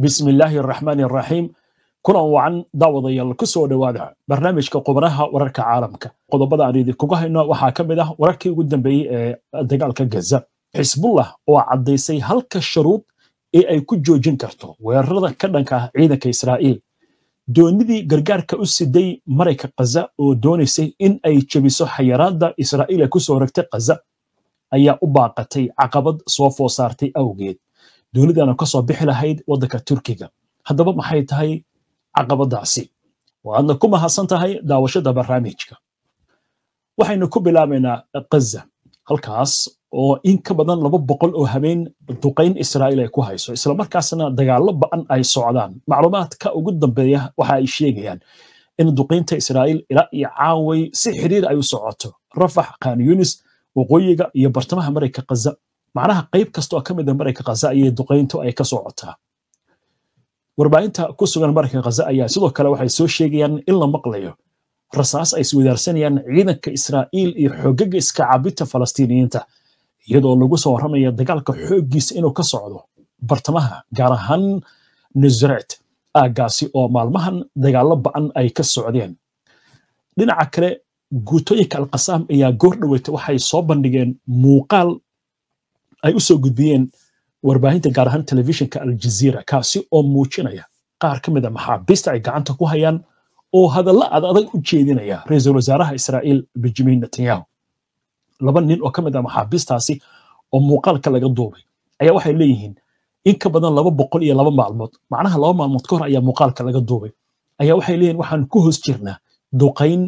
bismillaahi araxmaani araxiim kulan wacan daawadayaal ku soo dhowaada barnaamijka qubnaha wararka caalamka qodobada aan idinkuga hayno waxaa ka mid ah wararkii ugu dambeeyey ee dagaalka gaza xisbullah oo caddaysay halka shuruud ee ay ku joojin karto weerarada ka dhanka ah ciidanka israa'iil doonidii gargaarka u siday marayka khaza oo doonaysay in ay jebiso xayaraadda israa'iil ee kusoo soo khaza ayaa u baaqatay caqabad soo foo saartay awgeed dowladana kasoo bixi lahayd wadanka turkiga haddaba maxay tahay caqabadaasi waadna ku mahadsan tahay daawashada barnaamijka waxaynu ku bilaabaynaa kaza halkaas oo in ka badan laba boqol oo habeen duqayn israa'iil ay ku hayso islamarkaasna dagaallo ba'an ay socdaan macluumaadka ugu dambeeya waxa ay sheegayaan in duqaynta israa'iil ilaa iyo caaway si xiriir ay u socoto rafax khan yunis waqooyiga iyo bartamaha marayka kaza macnaha qayb kasta oo ka mid a ah marayka khaza iyo duqayntu ay ka socotaa warbaahinta ku sugan marayka khaza ayaa sidoo kale waxay soo sheegayaan in la maqlayo rasaas ay iswadaarsanayaan ciidanka israa'iil iyo xoogaga iska cabinta falastiiniyiinta iyadoo lagu soo warramaya dagaalka xooggiisa inuu ka socdo bartamaha gaar ahaan nasaret aaggaasi oo maalmahan dagaallo ba'an ay ka socdeen dhinaca kale guutooyinka alkasaam ayaa goor dhaweyta waxay soo bandhigeen muuqaal ay usoo gudbiyeen warbaahinta gaar ahaan telefishinka aljaziira kaasi oo muujinaya qaar ka mid a ah maxaabiista ay gacanta ku hayaan oo hadalla adadag u jeedinaya ra-iisul wasaaraha israa'iil benjamin netanyahu laba nin oo ka mid a ah maxaabiistaasi oo muuqaalka laga duubay ayaa waxay leeyihiin in ka badan laba boqol iyo laba maalmood macnaha laba maalmood ka hor ayaa muuqaalka laga duubay ayaa waxay leeyihin waxaan ku hoos jirnaa duqayn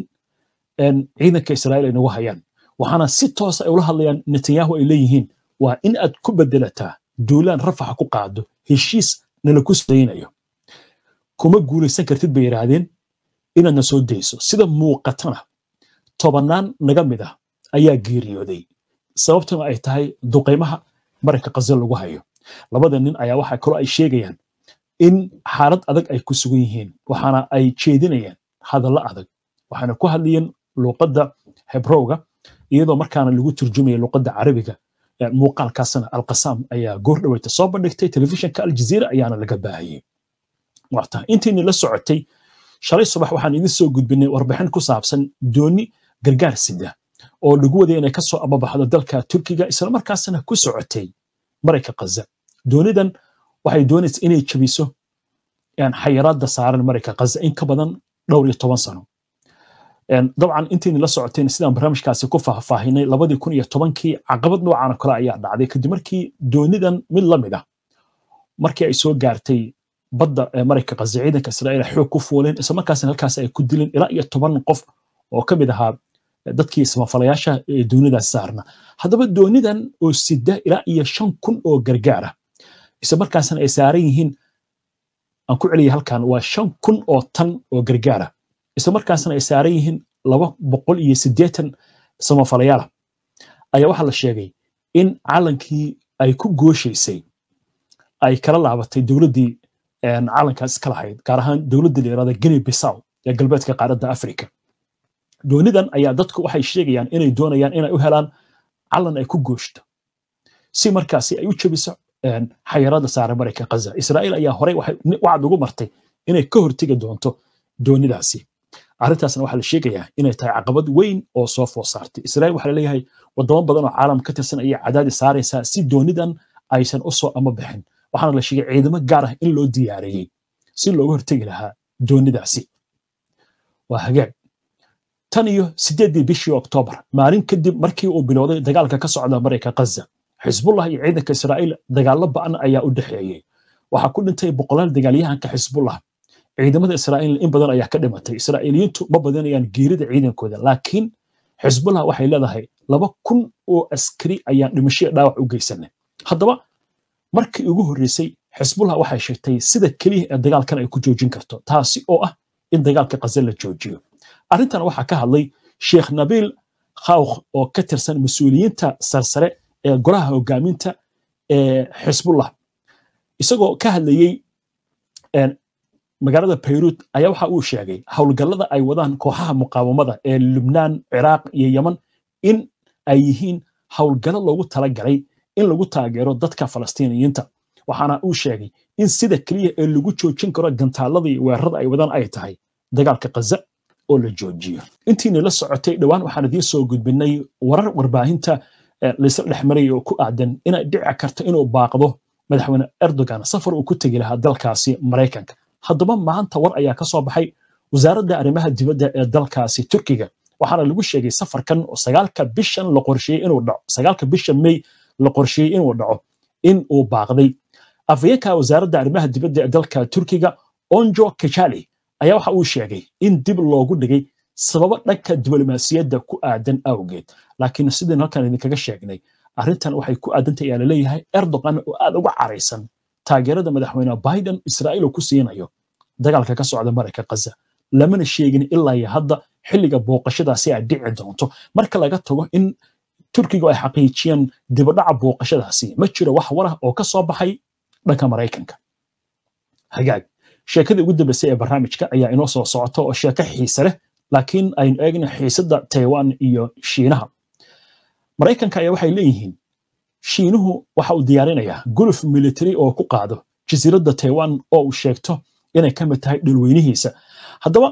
ciidanka israa'iil ay nagu hayaan waxaana si toos ah ay ula hadlayaan netanyahu ay leeyihiin waa in aad ku bedelataa duulaan rafaxa ku qaado heshiis nala ku salaynayo kuma guulaysan kartid bay yidhaahdeen inaadna soo dayso sida muuqatana tobannaan naga mid ah ayaa geeriyooday sababtuna ay tahay duqaymaha maranka qasal lagu hayo labada nin ayaa waxa kaloo ay sheegayaan in xaalad adag ay ku sugan yihiin waxaana ay jeedinayaan hadallo adag waxaana ku hadlayeen luuqadda hebrowga iyadoo markaana lagu turjumaya luuqadda carabiga muuqaalkaasna alkasaam ayaa goor dhaweyta soo bandhigtay telefishinka aljaziira ayaana laga baahiyey warta intayna la socotay shalay subax waxaan idin soo gudbinay warbixin ku saabsan dooni gargaar sida oo lagu waday inay kasoo ababaxdo dalka turkiga islamarkaasna ku socotay marayka kaza doonidan waxay dooneysa inay jabiso xayiraadda saaran marayka kaza in ka badan dhowr iyo toban sano dabcan intayni la socotayna sidaan barnaamijkaasi ku faahfaahinay labadii kun iyo tobankii caqabad noocaano kale ayaa dhacday kadib markii doonidan mid lamid mid ah markii ay soo gaartay badda eh, ee marayka qazi ciidanka israa'iil xoog ku fuuleen isla markaasna halkaas ay ku dileen ilaa iyo toban qof oo ka mid ahaa eh, dadkii samafalayaasha ee doonidaas saarna haddaba doonidan oo sida ilaa iyo shan kun oo gargaar isla markaasna ay saaran yihiin aan ku celiya halkan waa shan kun oo tan oo gargaar islamarkaasna ay saaran yihiin laba boqol iyo siddeetan samafalayaala ayaa waxaa la sheegay in calankii ay ku gooshaysay ay kala laabatay dowladdii calankaas iska lahayd gaar ahaan dowladda la yirahda guinea bissaw ee galbeedka qaaradda africa doonidan ayaa dadku waxay sheegayaan inay doonayaan inay u helaan calan ay ku gooshto si markaasi ay u jabiso xayiraadda saaran maraykan ghaza israa'iil ayaa horey waxay ugu martay inay ka hortegi doonto doonidaasi arintaasna waxaa la sheegayaa inay tahay caqabad weyn oo soo food saartay israel waxaa laleeyahay wadamo badan oo caalam ka tirsan ayay cadaadi saaraysaa si doonidan aysan u ama bixin waxaana la sheegay ciidamo gaar ah in loo diyaariyey si looga hortegi lahaa doonidaasi waa hagaag tan iyo sideeddii bishii oktoobar maalin kadib markii uu bilowday dagaalka ka socda marayka ghaza xisbullah iyo ciidanka israa'iil dagaallo ba'an ayaa u dhexeeyey waxaa ku dhintay boqolaal dagaalyahanka xisbullah ciidamada israa'iilna in badan ayaa ka dhimatay israa'iiliyiintu ma badanayaan geerida ciidankooda laakiin xisbullah waxay leedahay laba kun oo askari ayaan dhimashoya dhaawac u geysanay haddaba markii ugu horreysay xisbullah waxay sheegtay sida keliya ee dagaalkan ay ku joojin karto taasi oo ah in dagaalka khaza la joojiyo arrintan waxaa ka hadlay sheekh nabiil khawkh oo ka tirsan mas-uuliyiinta sarsare ee golaha hogaaminta ee xisbullah isagoo ka hadlayey magaalada bayruut ayaa waxa uu sheegay howlgallada ay wadaan kooxaha muqaawamada ee lubnaan ciraaq iyo yeman in ay yihiin howlgallo loogu talagalay in lagu taageero dadka falastiiniyiinta waxaana uu sheegay in sida keliya ee lagu joojin karo gantaaladii weerarada ay wadaan ay tahay dagaalka kaza oo la joojiyo intiina la socotay dhowaan waxaan idiin soo gudbinay warar warbaahinta eh, laysla dhexmaray oo ku aadan inay dhici karto inuu baaqdo madaxweyne erdogan safar uu ku tegi lahaa dalkaasi maraykanka haddaba maanta war ayaa kasoo baxay wasaaradda arrimaha dibadda ee dalkaasi turkiga waxaana lagu sheegay safarkan oo sagaalka bishan la qorsheeyey inuu dhaco sagaalka bisha may la qorsheeyey inuu dhaco in uu baaqday afyeenka wasaaradda arrimaha dibadda ee dalka turkiga onjo kajali ayaa waxa uu sheegay in dib loogu dhigay sababo dhanka diblomaasiyadda ku aadan awgeed laakiin sidaan halkan idinkaga sheegnay arrintan waxay ku aadantahy ayaa laleeyahay erdogan oo aad uga caraysan taageerada madaxweyne biden israa'iil uu ku siinayo dagaalka ka socda marayka kaza lamana sheegin ilaa iyo hadda xilliga booqashadaasi ay dhici doonto marka laga tago in turkigu ay xaqiijiyeen dibadhaca booqashadaasi ma jiro wax warah oo kasoo baxay dhanka maraykanka hagaag sheekadii ugu dambaysay ee barnaamijka ayaa inoo soo socota oo sheeko xiise leh laakiin aynu eegna xiisada taiwan iyo shiinaha maraykanka ayaa waxay leeyihiin shiinuhu waxa uu diyaarinayaa guluf military oo ku qaado jasiiradda taiwan oo uu sheegto inay ka mid tahay dhulweynihiisa haddaba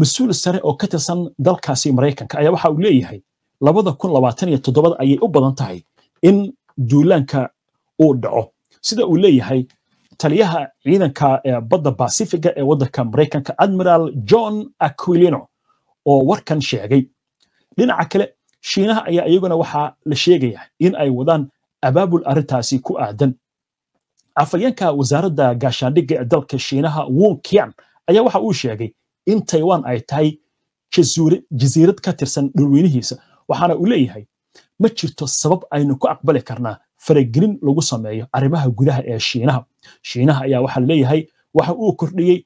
mas-uul sare oo ka tirsan dalkaasi maraykanka ayaa waxa uu leeyahay labada kun labaatan iyo toddobada ayay u badan tahay in duulaanka uu dhaco sida uu leeyahay taliyaha ciidanka badda basifiga ee waddanka maraykanka admiral john aquilino oo warkan sheegay dhinaca kale shiinaha ayaa iyaguna waxaa la sheegaya in ay wadaan abaabul arrintaasi ku aadan afhayeenka wasaaradda gaashaandhigga ee dalka shiinaha wong kian ayaa waxa uu sheegay in taiwan ay tahay jasiirad ka tirsan dhulweynihiisa waxaana uu leeyahay ma jirto sabab aynu ku aqbali karnaa faragelin lagu sameeyo arrimaha gudaha ee shiinaha shiinaha ayaa waxaa leeyahay waxa uu kordhiyey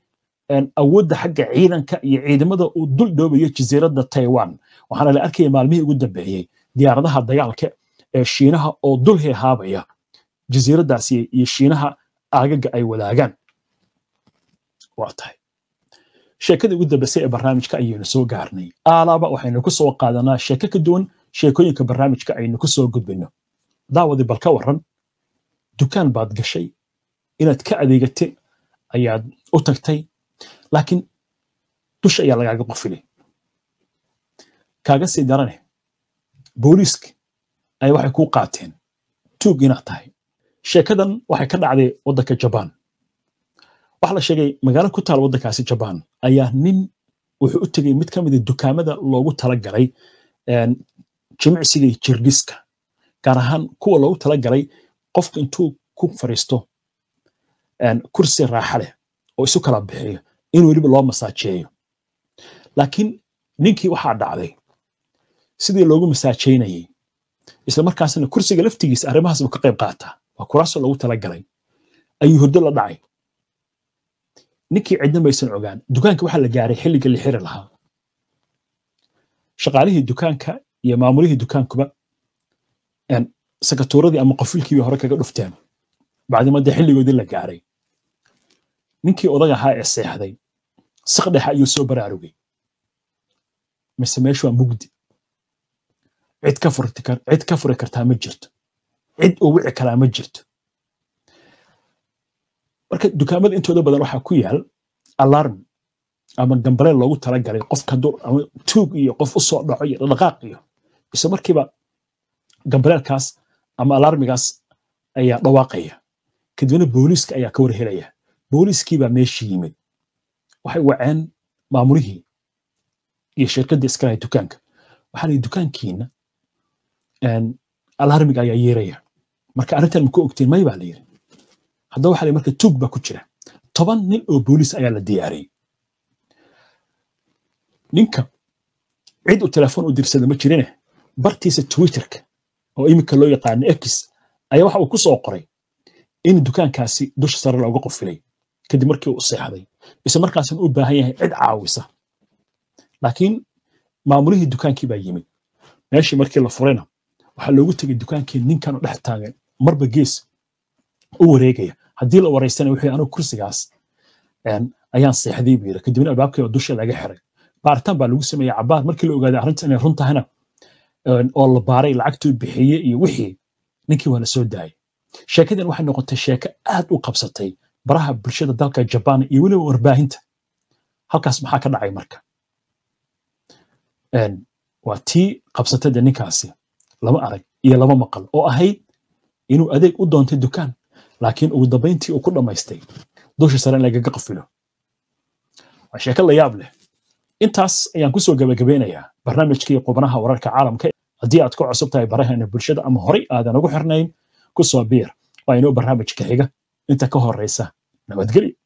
awoodda xagga ciidanka iyo ciidamada uu dul dhoobayo jasiiradda taiwan waxaana la arkaya maalmihii ugu dambeeyey diyaaradaha dagaalka ee shiinaha oo dul heehaabaya jasiiradaasi iyo shiinaha aagaga ay wadaagaan waa tahay sheekadii ugu dambasay ee barnaamijka ayaynu soo gaarnay aalaaba waxaynu ku soo qaadanaa sheeko ka duwan sheekooyinka barnaamijka aynu ku soo gudbinno daawadi bal ka dukaan baad gashay inaad ka adeegate ayaad u tagtay laakiin dusha ayaa lagaaga qofilay kaaga sii darane booliiska ay waxay kuu qaateen tuug inaad tahay sheekadan waxay ka dhacday waddanka jabaan waxaa la sheegay magaalo ku taal waddankaasi jabaan ayaa nin wuxuu u tegey mid ka mida ah dukaamada loogu talagalay ehm, jimicsiga jirgiska gaar ahaan kuwa loogu talagalay qofka intuu ku fariisto ehm, kursi raaxa leh oo isu kala bixiyo in weliba loo masaajeeyo laakiin ninkii waxaa dhacday sidii loogu masaajeynayay isla markaasna kursiga laftigiisa arrimahaas ka qayb qaataa waa kuraas loogu talagalay ayuu hurdo la dhacay ninkii cidna maysan ogaan dukaanka waxaa la gaaray xilliga la xiri lahaa shaqaalihii dukaanka iyo maamulihii dukaankuba sakatuuradii ama qofilkiiba hore kaga dhufteen bacdima dee xilligoodii la gaaray ninkii odag ahaa ee seexday siqdhexa ayuu soo baraarugay mise meeshu waa mugdi cid ka furi kartaa ma jirto cid oo wici kalaa ma jirto marka dukaamada intooda badan waxaa ku yaal alarm ama gambaleen loogu talagalay qof tuug iyo qof usoo soo dhaco iyo dhaqaaq iyo mise markiiba gambaleelkaas ama alarmigaas ayaa dhawaaqaya kadibna booliiska ayaa ka warhelaya booliiskiibaa meeshii yimid waxay waceen maamulihii iyo shirkaddii iskalahay dukaanka waxaa la yidhi dukaankiina alarmiga ayaa yeeraya marka arrintan maku ogtiin may baa la yiri haddaba waxa marka tuug baa ku jira toban nin oo booliis ayaa la diyaariyey ninka cid uu telefoon u dirsada ma jirine bartiisa twitterka oo iminka loo yaqaano x ayaa waxa uu ku qoray in dukaankaasi dusha sare looga qofilay kadib markii uu seexday isla markaasan u baahan yahay cid caawisa laakiin maamulihii dukaankii baa yimid meeshii markii la furayna waxaa loogu tegay dukaankii ninkan u dhex taagan marba gees u wareegaya haddii la wareysana wuxuu anigu kursigaas ayaan seexday buu yidhi kadibna albaabkii dusha laga xiray baaritaan baa lagu sameeyey cabaar markii la ogaaday arrinta inay run tahana oo la baaray lacagtuu bixiye iyo wixii ninkii waa la soo daayay sheekadan waxay noqotay sheeko aad u qabsatay baraha bulshada dalka jaban iyo weliba warbaahinta halkaas maxaa ka dhacay marka waa tii qabsatada ninkaasi lama arag iyo lama maqal oo ahayd inuu adeeg u doontay dukaan laakiin ugu dambayntii uu ku dhammaystay dusha sare in lagaga qafilo waa sheeko la yaab leh intaas ayaan kusoo gabagabeynayaa barnaamijkii qubnaha wararka caalamka haddii aad ku cusub tahay baraheena bulshada ama horey aadan ugu xirnayn ku soo biir waa inuu barnaamijka xiga inta ka horeysa nabadgelya